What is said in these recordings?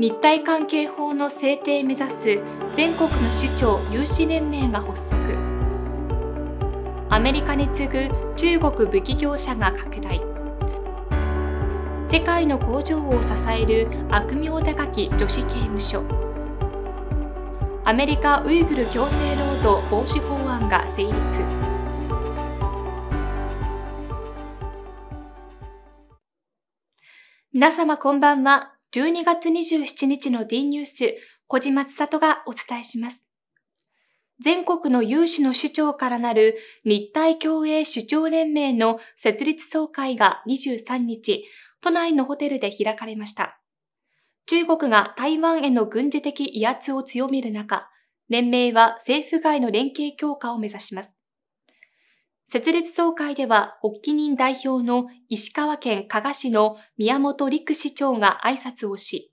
日体関係法の制定目指す全国の首長有志連盟が発足アメリカに次ぐ中国武器業者が拡大世界の工場を支える悪名高き女子刑務所アメリカウイグル強制労働防止法案が成立皆様こんばんは12月27日の D ニュース、小島千里がお伝えします。全国の有志の首長からなる日体共栄首長連盟の設立総会が23日、都内のホテルで開かれました。中国が台湾への軍事的威圧を強める中、連盟は政府外の連携強化を目指します。設立総会では、発起人代表の石川県加賀市の宮本陸市長が挨拶をし、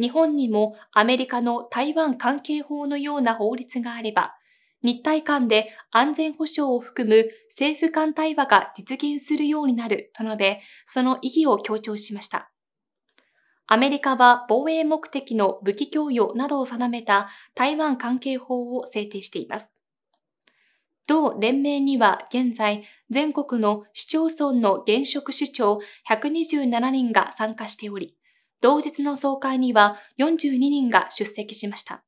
日本にもアメリカの台湾関係法のような法律があれば、日台間で安全保障を含む政府間対話が実現するようになると述べ、その意義を強調しました。アメリカは防衛目的の武器供与などを定めた台湾関係法を制定しています。同連盟には現在、全国の市町村の現職首長127人が参加しており、同日の総会には42人が出席しました。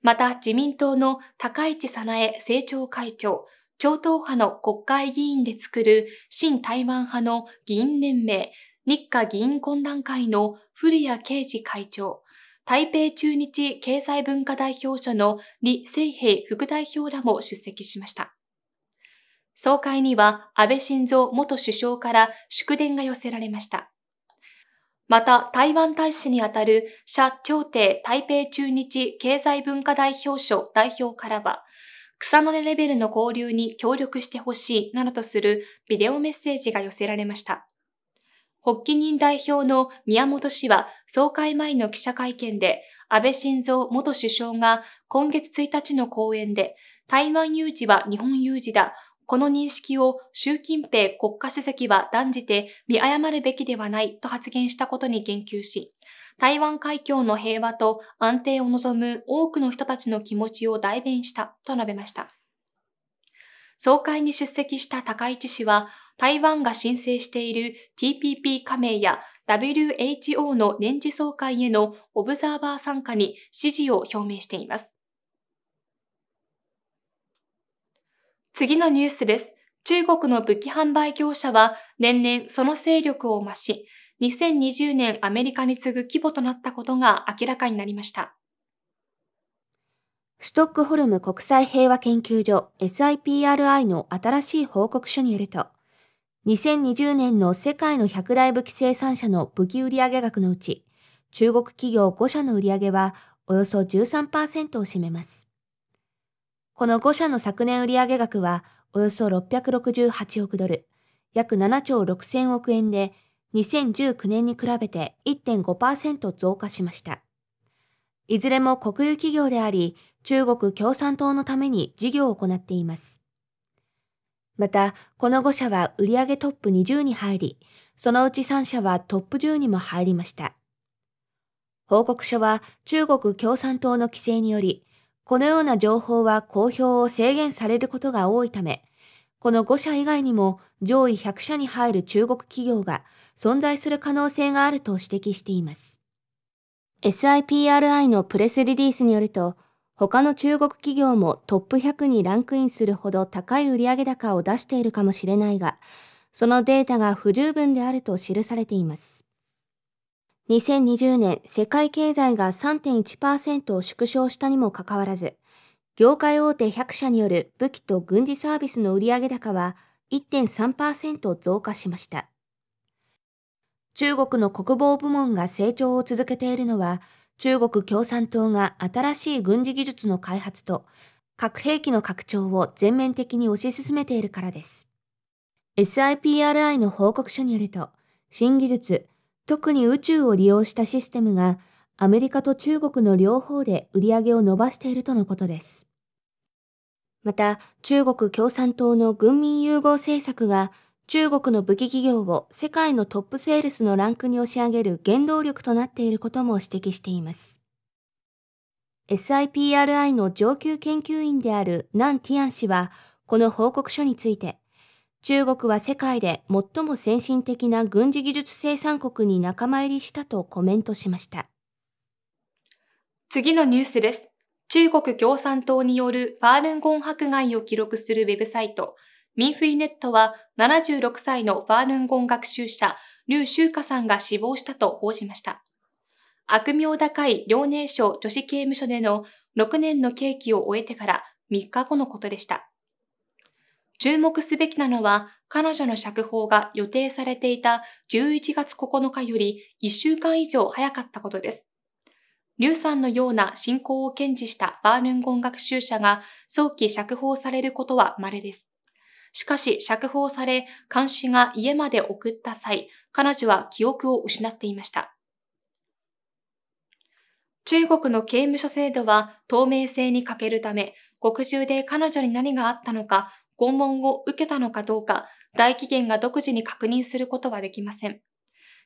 また自民党の高市早苗政調会長、超党派の国会議員で作る新台湾派の議員連盟、日華議員懇談会の古谷啓治会長、台北中日経済文化代表所の李聖平副代表らも出席しました。総会には安倍晋三元首相から祝電が寄せられました。また、台湾大使にあたる、社長廷台北中日経済文化代表所代表からは、草の根レベルの交流に協力してほしいなどとするビデオメッセージが寄せられました。発起人代表の宮本氏は総会前の記者会見で、安倍晋三元首相が今月1日の講演で、台湾有事は日本有事だ。この認識を習近平国家主席は断じて見誤るべきではないと発言したことに言及し、台湾海峡の平和と安定を望む多くの人たちの気持ちを代弁したと述べました。総会に出席した高市氏は、台湾が申請している TPP 加盟や WHO の年次総会へのオブザーバー参加に支持を表明しています。次のニュースです。中国の武器販売業者は年々その勢力を増し、2020年アメリカに次ぐ規模となったことが明らかになりました。ストックホルム国際平和研究所 SIPRI の新しい報告書によると、2020年の世界の100大武器生産者の武器売上額のうち、中国企業5社の売上はおよそ13%を占めます。この5社の昨年売上額はおよそ668億ドル、約7兆6000億円で、2019年に比べて1.5%増加しました。いずれも国有企業であり、中国共産党のために事業を行っています。また、この5社は売上トップ20に入り、そのうち3社はトップ10にも入りました。報告書は中国共産党の規制により、このような情報は公表を制限されることが多いため、この5社以外にも上位100社に入る中国企業が存在する可能性があると指摘しています。SIPRI のプレスリリースによると、他の中国企業もトップ100にランクインするほど高い売上高を出しているかもしれないが、そのデータが不十分であると記されています。2020年、世界経済が3.1%を縮小したにもかかわらず、業界大手100社による武器と軍事サービスの売上高は1.3%増加しました。中国の国防部門が成長を続けているのは、中国共産党が新しい軍事技術の開発と核兵器の拡張を全面的に推し進めているからです。SIPRI の報告書によると、新技術、特に宇宙を利用したシステムがアメリカと中国の両方で売り上げを伸ばしているとのことです。また、中国共産党の軍民融合政策が中国の武器企業を世界のトップセールスのランクに押し上げる原動力となっていることも指摘しています。SIPRI の上級研究員であるナン・ティアン氏は、この報告書について、中国は世界で最も先進的な軍事技術生産国に仲間入りしたとコメントしました。次のニュースです。中国共産党によるファールンゴン迫害を記録するウェブサイト、ミンフィネットは76歳のバーヌンゴン学習者、劉秀華さんが死亡したと報じました。悪名高い遼寧省女子刑務所での6年の刑期を終えてから3日後のことでした。注目すべきなのは、彼女の釈放が予定されていた11月9日より1週間以上早かったことです。劉さんのような信仰を堅持したバーヌンゴン学習者が早期釈放されることは稀です。しかし、釈放され、監視が家まで送った際、彼女は記憶を失っていました。中国の刑務所制度は透明性に欠けるため、国中で彼女に何があったのか、拷問を受けたのかどうか、大期限が独自に確認することはできません。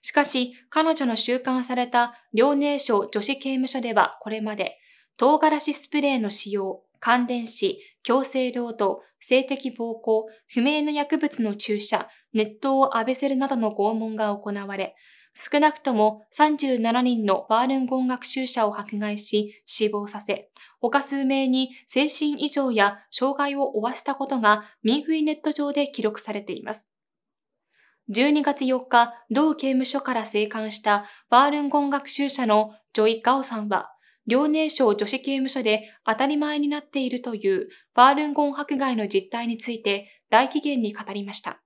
しかし、彼女の収監された遼寧省女子刑務所ではこれまで、唐辛子スプレーの使用、感電死、強制労働、性的暴行、不明の薬物の注射、熱湯を浴びせるなどの拷問が行われ、少なくとも37人のバールンゴン学習者を迫害し死亡させ、他数名に精神異常や障害を負わせたことが民フイネット上で記録されています。12月4日、同刑務所から生還したバールンゴン学習者のジョイ・ガオさんは、遼寧省女子刑務所で当たり前になっているというバールンゴン迫害の実態について大紀元に語りました。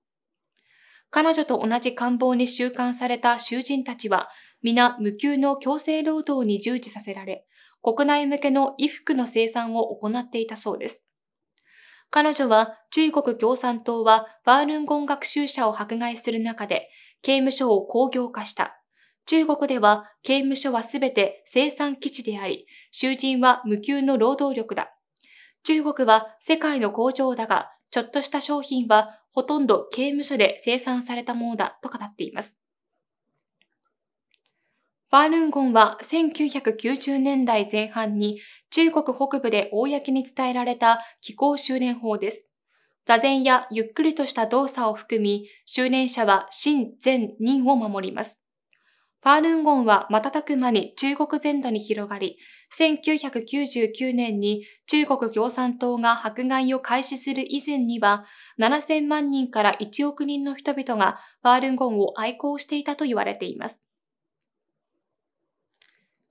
彼女と同じ官房に収監された囚人たちは、皆無給の強制労働に従事させられ、国内向けの衣服の生産を行っていたそうです。彼女は中国共産党はバールンゴン学習者を迫害する中で刑務所を工業化した。中国では刑務所はすべて生産基地であり、囚人は無給の労働力だ。中国は世界の工場だが、ちょっとした商品はほとんど刑務所で生産されたものだと語っています。ファールンゴンは1990年代前半に中国北部で公に伝えられた気候修練法です。座禅やゆっくりとした動作を含み、修練者は真、善、人を守ります。ファールンゴンは瞬く間に中国全土に広がり、1999年に中国共産党が迫害を開始する以前には、7000万人から1億人の人々がファールンゴンを愛好していたと言われています。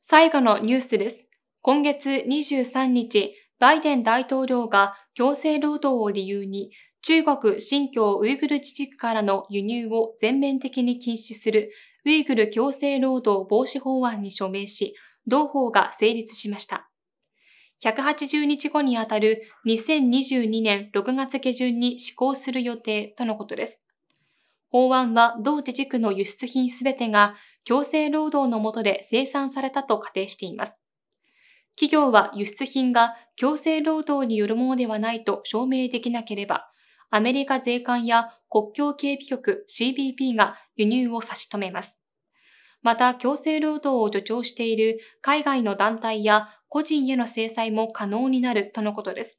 最後のニュースです。今月23日、バイデン大統領が強制労働を理由に中国新疆ウイグル自治区からの輸入を全面的に禁止するウイグル強制労働防止法案に署名し、同法が成立しました。180日後にあたる2022年6月下旬に施行する予定とのことです。法案は同自治区の輸出品すべてが強制労働の下で生産されたと仮定しています。企業は輸出品が強制労働によるものではないと証明できなければ、アメリカ税関や国境警備局 CBP が輸入を差し止めます。また強制労働を助長している海外の団体や個人への制裁も可能になるとのことです。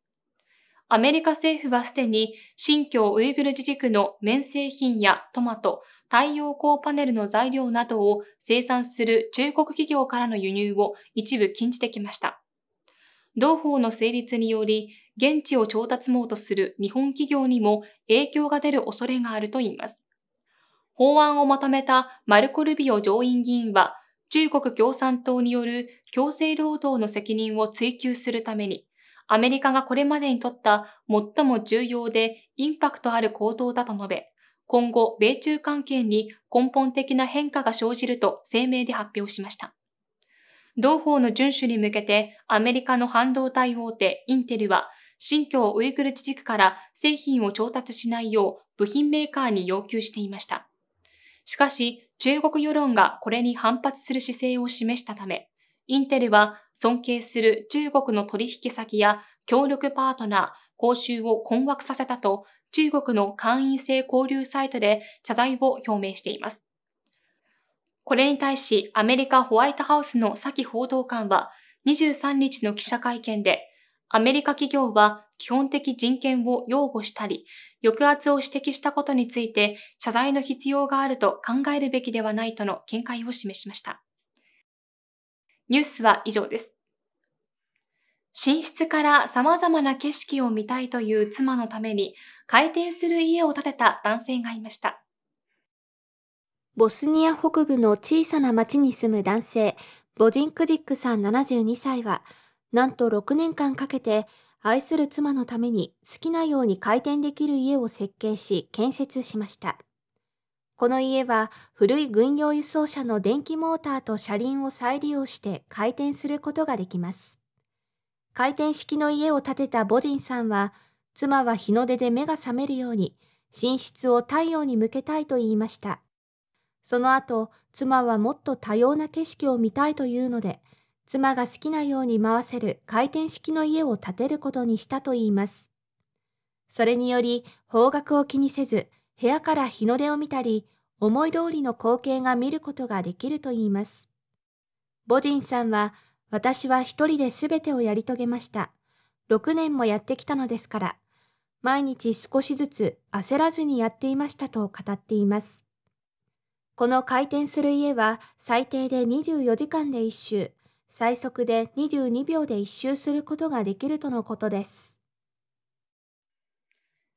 アメリカ政府はすでに新疆ウイグル自治区の綿製品やトマト、太陽光パネルの材料などを生産する中国企業からの輸入を一部禁じてきました。同法の成立により、現地を調達網とする日本企業にも影響が出る恐れがあるといいます。法案をまとめたマルコ・ルビオ上院議員は、中国共産党による強制労働の責任を追及するために、アメリカがこれまでにとった最も重要でインパクトある行動だと述べ、今後、米中関係に根本的な変化が生じると声明で発表しました。同法の遵守に向けて、アメリカの半導体大手インテルは、新疆ウイグル自治区から製品を調達しないよう部品メーカーに要求していました。しかし、中国世論がこれに反発する姿勢を示したため、インテルは尊敬する中国の取引先や協力パートナー、講習を困惑させたと、中国の会員制交流サイトで謝罪を表明しています。これに対し、アメリカホワイトハウスの先報道官は、23日の記者会見で、アメリカ企業は基本的人権を擁護したり、抑圧を指摘したことについて謝罪の必要があると考えるべきではないとの見解を示しました。ニュースは以上です。寝室から様々な景色を見たいという妻のために、開店する家を建てた男性がいました。ボスニア北部の小さな町に住む男性、ボジンクジックさん72歳は、なんと6年間かけて愛する妻のために好きなように回転できる家を設計し建設しました。この家は古い軍用輸送車の電気モーターと車輪を再利用して回転することができます。回転式の家を建てたボジンさんは、妻は日の出で目が覚めるように寝室を太陽に向けたいと言いました。その後、妻はもっと多様な景色を見たいというので、妻が好きなように回せる回転式の家を建てることにしたといいます。それにより方角を気にせず部屋から日の出を見たり思い通りの光景が見ることができるといいます。ボジンさんは私は一人で全てをやり遂げました。6年もやってきたのですから、毎日少しずつ焦らずにやっていましたと語っています。この回転する家は最低で24時間で一周、最速で22秒で1周することができるとのことです。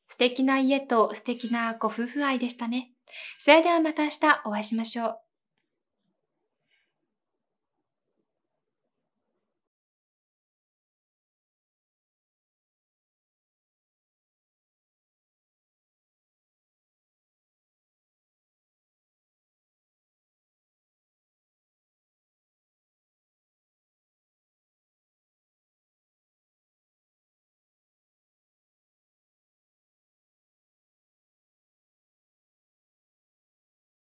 素敵な家と素敵なご夫婦愛でしたね。それではまた明日お会いしましょう。